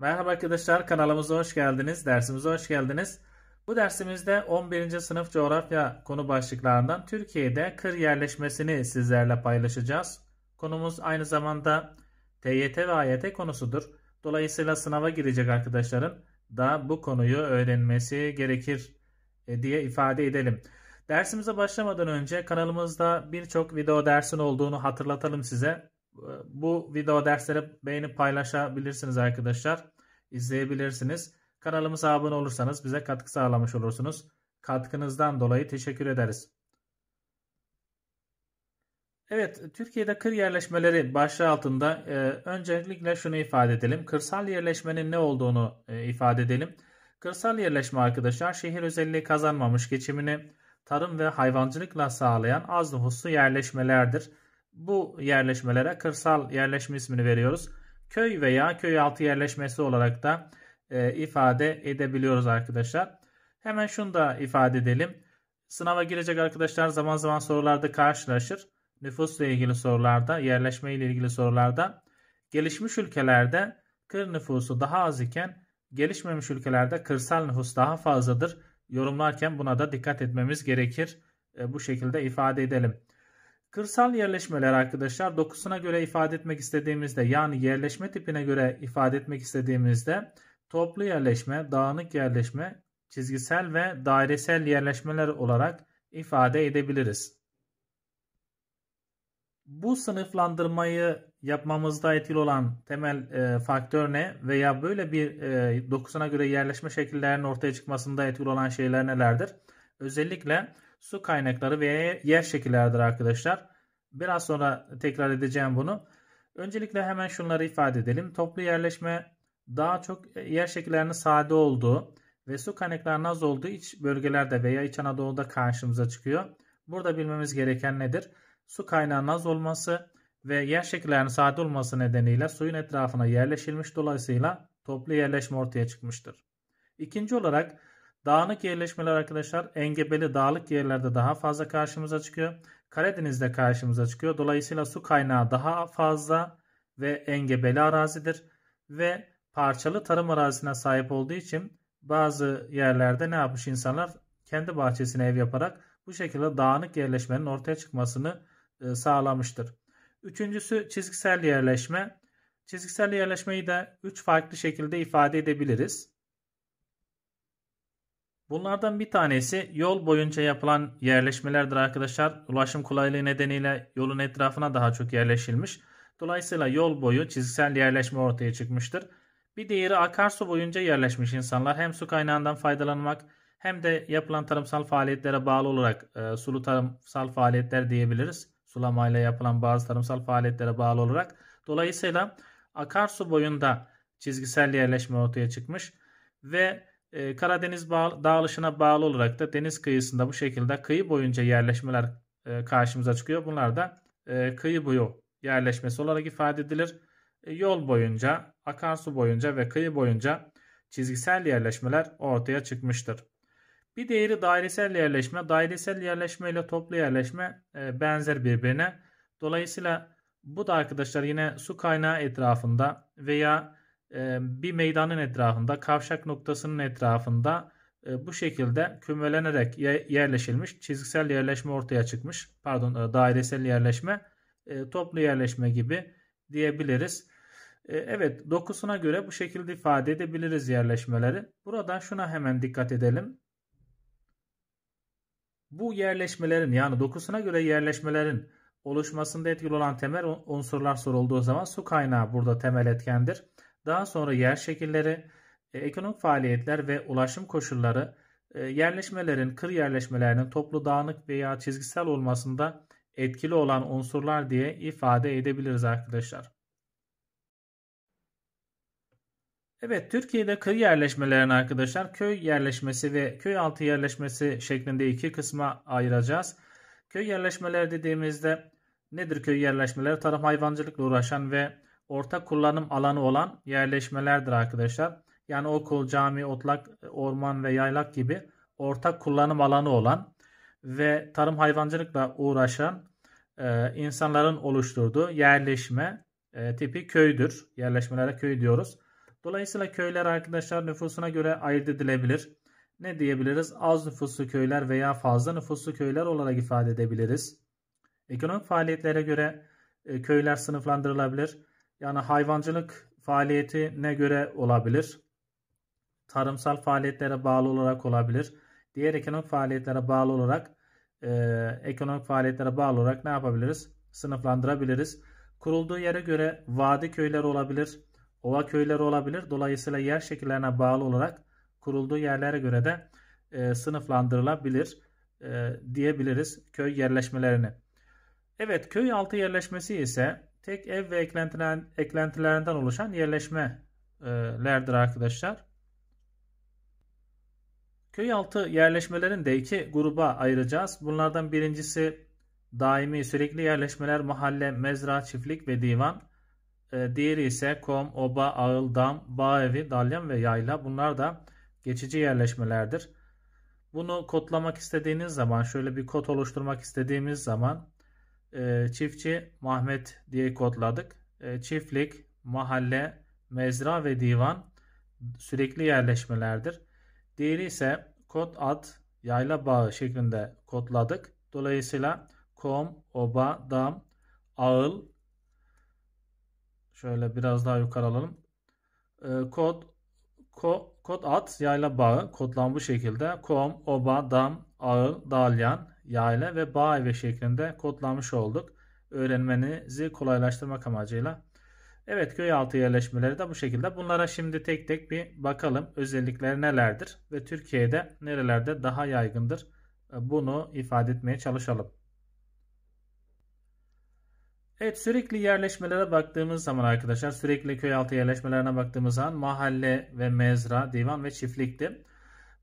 Merhaba arkadaşlar kanalımıza hoş geldiniz. Dersimize hoş geldiniz. Bu dersimizde 11. sınıf coğrafya konu başlıklarından Türkiye'de kır yerleşmesini sizlerle paylaşacağız. Konumuz aynı zamanda TYT ve AYT konusudur. Dolayısıyla sınava girecek arkadaşların da bu konuyu öğrenmesi gerekir e, diye ifade edelim. Dersimize başlamadan önce kanalımızda birçok video dersin olduğunu hatırlatalım size. Bu e, video dersleri beğenip paylaşabilirsiniz arkadaşlar izleyebilirsiniz. Kanalımıza abone olursanız bize katkı sağlamış olursunuz. Katkınızdan dolayı teşekkür ederiz. Evet, Türkiye'de kır yerleşmeleri başlığı altında e, öncelikle şunu ifade edelim. Kırsal yerleşmenin ne olduğunu e, ifade edelim. Kırsal yerleşme arkadaşlar şehir özelliği kazanmamış geçimini tarım ve hayvancılıkla sağlayan az nüfuslu yerleşmelerdir. Bu yerleşmelere kırsal yerleşme ismini veriyoruz köy veya köy altı yerleşmesi olarak da e, ifade edebiliyoruz arkadaşlar. Hemen şunu da ifade edelim. Sınava girecek arkadaşlar zaman zaman sorularda karşılaşır. Nüfusla ilgili sorularda, yerleşme ile ilgili sorularda gelişmiş ülkelerde kır nüfusu daha az iken gelişmemiş ülkelerde kırsal nüfus daha fazladır. Yorumlarken buna da dikkat etmemiz gerekir. E, bu şekilde ifade edelim. Kırsal yerleşmeler arkadaşlar dokusuna göre ifade etmek istediğimizde yani yerleşme tipine göre ifade etmek istediğimizde toplu yerleşme, dağınık yerleşme, çizgisel ve dairesel yerleşmeler olarak ifade edebiliriz. Bu sınıflandırmayı yapmamızda etkili olan temel e, faktör ne veya böyle bir e, dokusuna göre yerleşme şekillerinin ortaya çıkmasında etkili olan şeyler nelerdir? Özellikle su kaynakları veya yer şekilleridir arkadaşlar. Biraz sonra tekrar edeceğim bunu. Öncelikle hemen şunları ifade edelim. Toplu yerleşme daha çok yer şekillerinin sade olduğu ve su kaynaklarının az olduğu iç bölgelerde veya İç Anadolu'da karşımıza çıkıyor. Burada bilmemiz gereken nedir? Su kaynağının az olması ve yer şekillerinin sade olması nedeniyle suyun etrafına yerleşilmiş dolayısıyla toplu yerleşme ortaya çıkmıştır. İkinci olarak Dağınık yerleşmeler arkadaşlar engebeli dağlık yerlerde daha fazla karşımıza çıkıyor. Karadeniz'de karşımıza çıkıyor. Dolayısıyla su kaynağı daha fazla ve engebeli arazidir. Ve parçalı tarım arazisine sahip olduğu için bazı yerlerde ne yapmış insanlar? Kendi bahçesine ev yaparak bu şekilde dağınık yerleşmenin ortaya çıkmasını e, sağlamıştır. Üçüncüsü çizgisel yerleşme. Çizgisel yerleşmeyi de üç farklı şekilde ifade edebiliriz. Bunlardan bir tanesi yol boyunca yapılan yerleşmelerdir arkadaşlar. Ulaşım kolaylığı nedeniyle yolun etrafına daha çok yerleşilmiş. Dolayısıyla yol boyu çizgisel yerleşme ortaya çıkmıştır. Bir diğeri akarsu boyunca yerleşmiş insanlar hem su kaynağından faydalanmak hem de yapılan tarımsal faaliyetlere bağlı olarak e, sulu tarımsal faaliyetler diyebiliriz. Sulamayla yapılan bazı tarımsal faaliyetlere bağlı olarak. Dolayısıyla akarsu boyunda çizgisel yerleşme ortaya çıkmış ve ee, Karadeniz bağ, dağılışına bağlı olarak da deniz kıyısında bu şekilde kıyı boyunca yerleşmeler e, karşımıza çıkıyor. Bunlar da e, kıyı boyu yerleşmesi olarak ifade edilir. E, yol boyunca, akarsu boyunca ve kıyı boyunca çizgisel yerleşmeler ortaya çıkmıştır. Bir diğeri dairesel yerleşme. Dairesel yerleşme ile toplu yerleşme benzer birbirine. Dolayısıyla bu da arkadaşlar yine su kaynağı etrafında veya bir meydanın etrafında, kavşak noktasının etrafında bu şekilde kümelenerek yerleşilmiş, çizgisel yerleşme ortaya çıkmış. Pardon, dairesel yerleşme, toplu yerleşme gibi diyebiliriz. Evet, dokusuna göre bu şekilde ifade edebiliriz yerleşmeleri. Buradan şuna hemen dikkat edelim. Bu yerleşmelerin yani dokusuna göre yerleşmelerin oluşmasında etkili olan temel unsurlar sorulduğu zaman su kaynağı burada temel etkendir. Daha sonra yer şekilleri, e, ekonomik faaliyetler ve ulaşım koşulları e, yerleşmelerin, kır yerleşmelerinin toplu dağınık veya çizgisel olmasında etkili olan unsurlar diye ifade edebiliriz arkadaşlar. Evet, Türkiye'de kır yerleşmelerini arkadaşlar köy yerleşmesi ve köy altı yerleşmesi şeklinde iki kısma ayıracağız. Köy yerleşmeleri dediğimizde nedir köy yerleşmeleri? Tarım hayvancılıkla uğraşan ve ortak kullanım alanı olan yerleşmelerdir arkadaşlar. Yani okul, cami, otlak, orman ve yaylak gibi ortak kullanım alanı olan ve tarım hayvancılıkla uğraşan e, insanların oluşturduğu yerleşme e, tipi köydür. Yerleşmelere köy diyoruz. Dolayısıyla köyler arkadaşlar nüfusuna göre ayırt edilebilir. Ne diyebiliriz? Az nüfuslu köyler veya fazla nüfuslu köyler olarak ifade edebiliriz. Ekonomik faaliyetlere göre e, köyler sınıflandırılabilir. Yani hayvancılık faaliyeti ne göre olabilir. Tarımsal faaliyetlere bağlı olarak olabilir. Diğer ekonomik faaliyetlere bağlı olarak e, ekonomik faaliyetlere bağlı olarak ne yapabiliriz? Sınıflandırabiliriz. Kurulduğu yere göre vadi köyleri olabilir, ova köyleri olabilir. Dolayısıyla yer şekillerine bağlı olarak kurulduğu yerlere göre de e, sınıflandırılabilir e, diyebiliriz köy yerleşmelerini. Evet köy altı yerleşmesi ise tek ev ve eklentiler, eklentilerinden oluşan yerleşmelerdir arkadaşlar. Köy altı yerleşmelerin de iki gruba ayıracağız. Bunlardan birincisi daimi sürekli yerleşmeler mahalle, mezra, çiftlik ve divan. Ee, diğeri ise kom, oba, ağıl, dam, bağ evi, dalyan ve yayla. Bunlar da geçici yerleşmelerdir. Bunu kodlamak istediğiniz zaman şöyle bir kod oluşturmak istediğimiz zaman e, çiftçi Mahmet diye kodladık. E, çiftlik, mahalle, mezra ve divan sürekli yerleşmelerdir. Diğeri ise kod ad, yayla bağı şeklinde kodladık. Dolayısıyla kom, oba, dam, ağıl, şöyle biraz daha yukarı alalım. E, kod, ko, kod ad, yayla bağı kodlan bu şekilde. Kom, oba, dam, ağıl, dalyan, yayla ve bağ evi şeklinde kodlamış olduk. Öğrenmenizi kolaylaştırmak amacıyla. Evet köy altı yerleşmeleri de bu şekilde. Bunlara şimdi tek tek bir bakalım. Özellikleri nelerdir ve Türkiye'de nerelerde daha yaygındır? Bunu ifade etmeye çalışalım. Evet sürekli yerleşmelere baktığımız zaman arkadaşlar sürekli köy altı yerleşmelerine baktığımız zaman mahalle ve mezra, divan ve çiftlikti.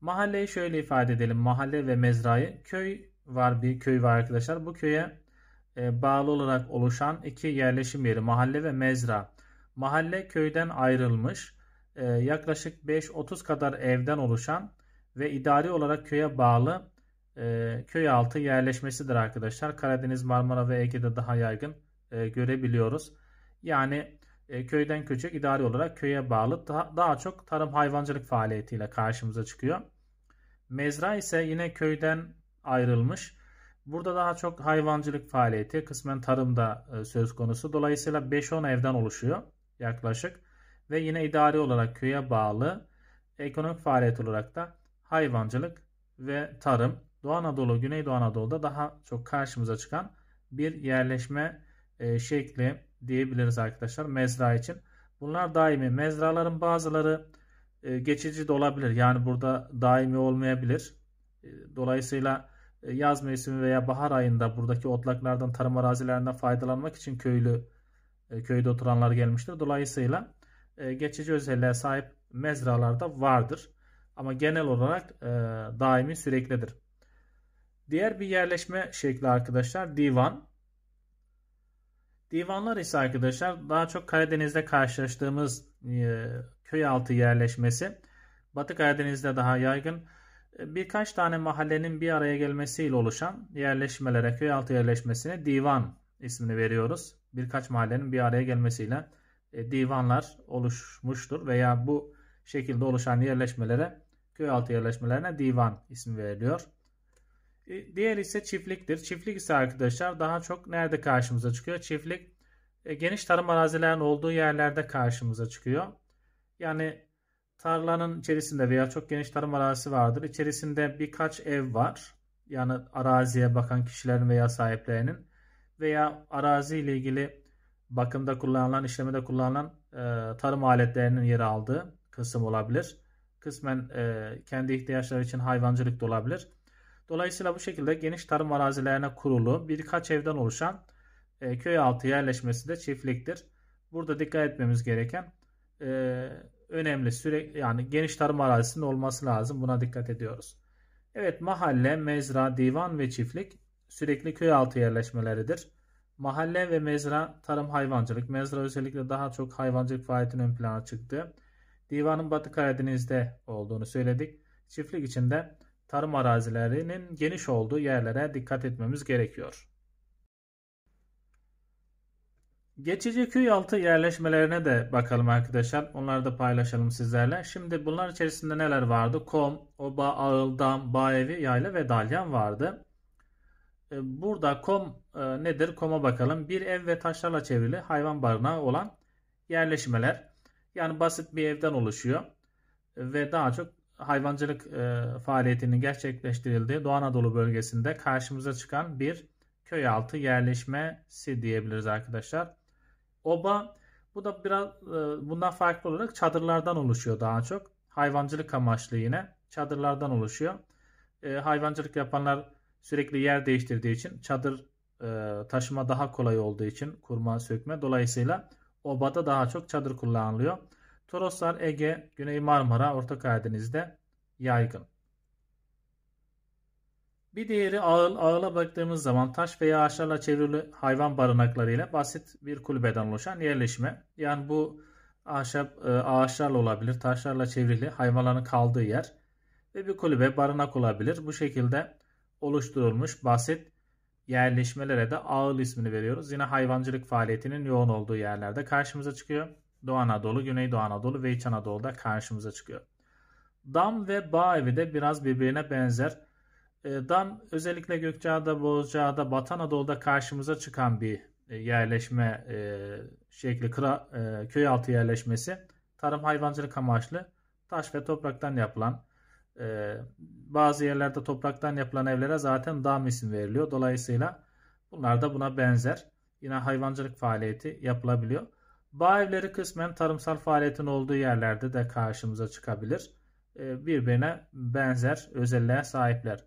Mahalleyi şöyle ifade edelim. Mahalle ve mezrayı köy var bir köy var arkadaşlar. Bu köye e, bağlı olarak oluşan iki yerleşim yeri mahalle ve mezra. Mahalle köyden ayrılmış e, yaklaşık 5-30 kadar evden oluşan ve idari olarak köye bağlı e, köy altı yerleşmesidir arkadaşlar. Karadeniz, Marmara ve Ege'de daha yaygın görebiliyoruz. Yani köyden köçek idari olarak köye bağlı daha çok tarım hayvancılık faaliyetiyle karşımıza çıkıyor. Mezra ise yine köyden ayrılmış. Burada daha çok hayvancılık faaliyeti, kısmen tarımda e, söz konusu. Dolayısıyla 5-10 evden oluşuyor yaklaşık. Ve yine idari olarak köye bağlı ekonomik faaliyet olarak da hayvancılık ve tarım. Doğu Anadolu, Güneydoğu Anadolu'da daha çok karşımıza çıkan bir yerleşme e, şekli diyebiliriz arkadaşlar mezra için. Bunlar daimi. Mezraların bazıları e, geçici de olabilir. Yani burada daimi olmayabilir. Dolayısıyla e, yaz mevsimi veya bahar ayında buradaki otlaklardan, tarım arazilerinden faydalanmak için köylü e, köyde oturanlar gelmiştir. Dolayısıyla e, geçici özelliğe sahip mezralarda vardır. Ama genel olarak daimi süreklidir. Diğer bir yerleşme şekli arkadaşlar divan. Divanlar ise arkadaşlar daha çok Karadeniz'de karşılaştığımız köy altı yerleşmesi. Batı Karadeniz'de daha yaygın birkaç tane mahallenin bir araya gelmesiyle oluşan yerleşmelere, köy altı yerleşmesine divan ismini veriyoruz. Birkaç mahallenin bir araya gelmesiyle e, divanlar oluşmuştur veya bu şekilde oluşan yerleşmelere, köy altı yerleşmelerine divan ismi veriliyor. E, Diğer ise çiftliktir. Çiftlik ise arkadaşlar daha çok nerede karşımıza çıkıyor? Çiftlik e, geniş tarım arazilerinin olduğu yerlerde karşımıza çıkıyor. Yani Tarlanın içerisinde veya çok geniş tarım arazisi vardır. İçerisinde birkaç ev var. Yani araziye bakan kişilerin veya sahiplerinin veya arazi ile ilgili bakımda kullanılan, işlemede kullanılan e, tarım aletlerinin yer aldığı kısım olabilir. Kısmen e, kendi ihtiyaçları için hayvancılık da olabilir. Dolayısıyla bu şekilde geniş tarım arazilerine kurulu birkaç evden oluşan e, köy altı yerleşmesi de çiftliktir. Burada dikkat etmemiz gereken e, önemli. süre yani geniş tarım arazisinin olması lazım. Buna dikkat ediyoruz. Evet mahalle, mezra, divan ve çiftlik sürekli köy altı yerleşmeleridir. Mahalle ve mezra tarım hayvancılık. Mezra özellikle daha çok hayvancılık faaliyetinin ön plana çıktı. Divanın Batı Karadeniz'de olduğunu söyledik. Çiftlik içinde tarım arazilerinin geniş olduğu yerlere dikkat etmemiz gerekiyor. Geçici köy altı yerleşmelerine de bakalım arkadaşlar. Onları da paylaşalım sizlerle. Şimdi bunlar içerisinde neler vardı? Kom, Oba, Ağıl, Dam, Bağevi, Yayla ve Dalyan vardı. E, burada kom e, nedir? Koma bakalım. Bir ev ve taşlarla çevrili hayvan barınağı olan yerleşmeler. Yani basit bir evden oluşuyor. Ve daha çok hayvancılık e, faaliyetinin gerçekleştirildiği Doğu Anadolu bölgesinde karşımıza çıkan bir köy altı yerleşmesi diyebiliriz arkadaşlar. Oba bu da biraz e, bundan farklı olarak çadırlardan oluşuyor daha çok. Hayvancılık amaçlı yine çadırlardan oluşuyor. E, hayvancılık yapanlar sürekli yer değiştirdiği için çadır e, taşıma daha kolay olduğu için kurma sökme dolayısıyla obada daha çok çadır kullanılıyor. Toroslar Ege, Güney Marmara, Orta Karadeniz'de yaygın. Bir diğeri ağıl. Ağıla baktığımız zaman taş veya ağaçlarla çevrili hayvan barınaklarıyla basit bir kulübeden oluşan yerleşme. Yani bu ahşap e, ağaçlarla olabilir, taşlarla çevrili hayvanların kaldığı yer ve bir kulübe barınak olabilir. Bu şekilde oluşturulmuş basit yerleşmelere de ağıl ismini veriyoruz. Yine hayvancılık faaliyetinin yoğun olduğu yerlerde karşımıza çıkıyor. Doğu Anadolu, Güneydoğu Anadolu ve İç Anadolu'da karşımıza çıkıyor. Dam ve bağ evi de biraz birbirine benzer ee, dan özellikle Gökçeada, Bozcaada, Batı Anadolu'da karşımıza çıkan bir e, yerleşme e, şekli, e, köy altı yerleşmesi. Tarım hayvancılık amaçlı taş ve topraktan yapılan bazı yerlerde topraktan yapılan evlere zaten dam isim veriliyor. Dolayısıyla bunlar da buna benzer. Yine hayvancılık faaliyeti yapılabiliyor. Bağ evleri kısmen tarımsal faaliyetin olduğu yerlerde de karşımıza çıkabilir. Birbirine benzer özelliğe sahipler.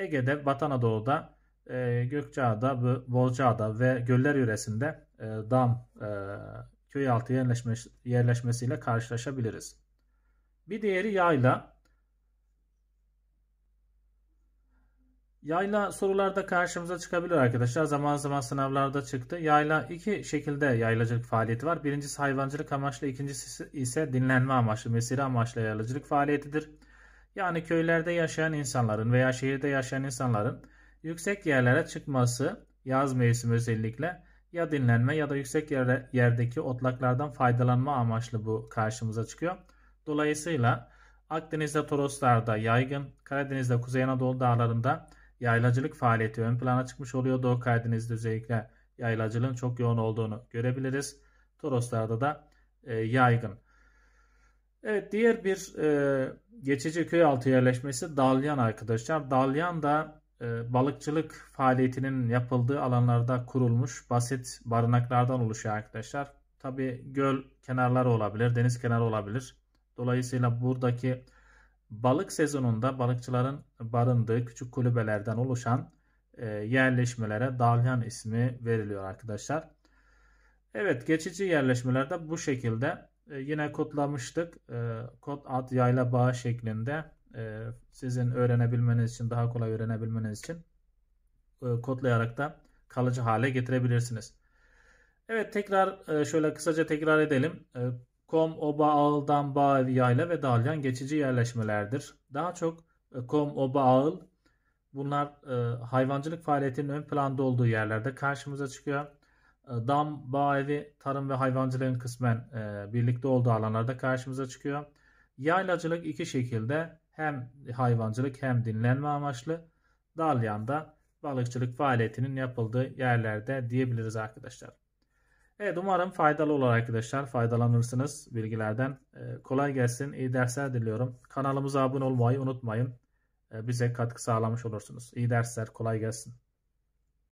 Ege'de, Batı Anadolu'da, e, Gökçeada, Bozcaada ve Göller yöresinde e, dam e, köy altı yerleşme, yerleşmesiyle karşılaşabiliriz. Bir diğeri yayla. Yayla sorularda karşımıza çıkabilir arkadaşlar. Zaman zaman sınavlarda çıktı. Yayla iki şekilde yaylacılık faaliyeti var. Birincisi hayvancılık amaçlı, ikincisi ise dinlenme amaçlı, mesire amaçlı yaylacılık faaliyetidir. Yani köylerde yaşayan insanların veya şehirde yaşayan insanların yüksek yerlere çıkması yaz mevsimi özellikle ya dinlenme ya da yüksek yere, yerdeki otlaklardan faydalanma amaçlı bu karşımıza çıkıyor. Dolayısıyla Akdeniz'de Toroslar'da yaygın, Karadeniz'de Kuzey Anadolu dağlarında yaylacılık faaliyeti ön plana çıkmış oluyor. Doğu Karadeniz'de özellikle yaylacılığın çok yoğun olduğunu görebiliriz. Toroslar'da da e, yaygın. Evet diğer bir e, geçici köy altı yerleşmesi Dalyan arkadaşlar. Dalyan da e, balıkçılık faaliyetinin yapıldığı alanlarda kurulmuş basit barınaklardan oluşuyor arkadaşlar. Tabi göl kenarları olabilir, deniz kenarı olabilir. Dolayısıyla buradaki balık sezonunda balıkçıların barındığı küçük kulübelerden oluşan e, yerleşmelere Dalyan ismi veriliyor arkadaşlar. Evet geçici yerleşmelerde bu şekilde e, yine kodlamıştık. E, kod ad yayla bağ şeklinde e, sizin öğrenebilmeniz için, daha kolay öğrenebilmeniz için kodlayarak da kalıcı hale getirebilirsiniz. Evet tekrar şöyle kısaca tekrar edelim. Kom, oba, ağıldan, bağ, yayla ve dalyan geçici yerleşmelerdir. Daha çok kom, oba, ağıl bunlar hayvancılık faaliyetinin ön planda olduğu yerlerde karşımıza çıkıyor. Ee, dam, bağ tarım ve hayvancılığın kısmen e, birlikte olduğu alanlarda karşımıza çıkıyor. Yaylacılık iki şekilde hem hayvancılık hem dinlenme amaçlı. Dalyan'da balıkçılık faaliyetinin yapıldığı yerlerde diyebiliriz arkadaşlar. Evet umarım faydalı olur arkadaşlar. Faydalanırsınız bilgilerden. E, kolay gelsin. İyi dersler diliyorum. Kanalımıza abone olmayı unutmayın. E, bize katkı sağlamış olursunuz. İyi dersler. Kolay gelsin.